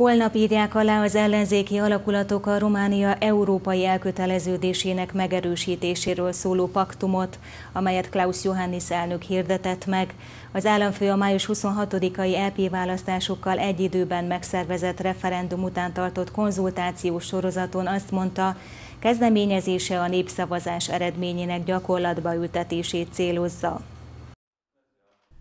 Holnap írják alá az ellenzéki alakulatok a Románia európai elköteleződésének megerősítéséről szóló paktumot, amelyet Klaus Johannis elnök hirdetett meg. Az államfő a május 26-ai LP e választásokkal egy időben megszervezett referendum után tartott konzultációs sorozaton azt mondta, kezdeményezése a népszavazás eredményének gyakorlatba ültetését célozza.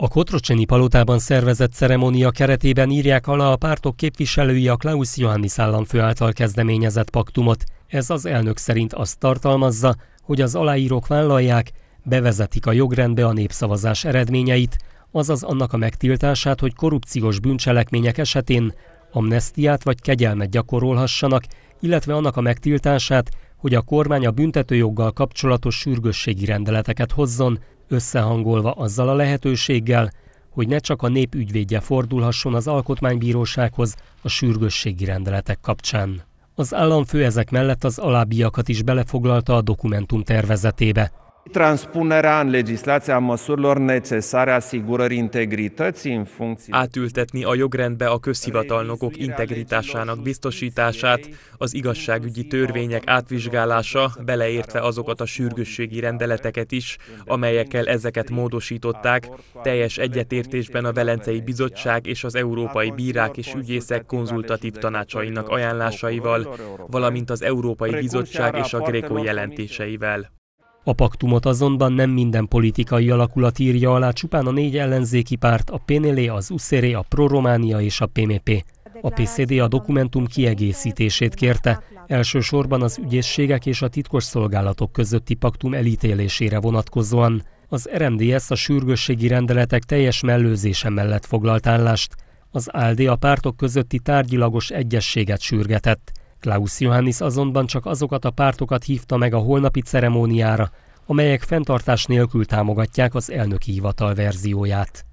A Kotrocseni palotában szervezett ceremónia keretében írják alá a pártok képviselői a Klaus Johannis államfő által kezdeményezett paktumot. Ez az elnök szerint azt tartalmazza, hogy az aláírók vállalják, bevezetik a jogrendbe a népszavazás eredményeit, azaz annak a megtiltását, hogy korrupciós bűncselekmények esetén amnestiát vagy kegyelmet gyakorolhassanak, illetve annak a megtiltását, hogy a kormány a büntetőjoggal kapcsolatos sürgősségi rendeleteket hozzon, összehangolva azzal a lehetőséggel, hogy ne csak a nép ügyvédje fordulhasson az alkotmánybírósághoz a sürgősségi rendeletek kapcsán. Az államfő ezek mellett az alábbiakat is belefoglalta a dokumentum tervezetébe, transpunerea în legislația măsurilor necesare asigurării integrității în funcție. Átültetni a jogrendbe a közhivatalnokok integritásának biztosítását, az igazságügyi törvények átvizsgálása, beleértve azokat a sürgősségi rendeleteket is, amelyekkel ezeket módosították, teljes egyetértésben a Velencei Bizottság és az Európai Bírák és Ügyészek konzultatív tanácsainak ajánlásaival, valamint az Európai Bizottság és a Gréko jelentéseivel. A paktumot azonban nem minden politikai alakulat írja alá, csupán a négy ellenzéki párt, a PNL, az USZERÉ, a Prorománia és a PMP. A PCD a dokumentum kiegészítését kérte, elsősorban az ügyészségek és a titkos szolgálatok közötti paktum elítélésére vonatkozóan. Az RMDS a sürgősségi rendeletek teljes mellőzése mellett foglalt állást. Az ALD a pártok közötti tárgyilagos egyességet sürgetett. Klaus Johannis azonban csak azokat a pártokat hívta meg a holnapi ceremóniára, amelyek fenntartás nélkül támogatják az elnöki hivatal verzióját.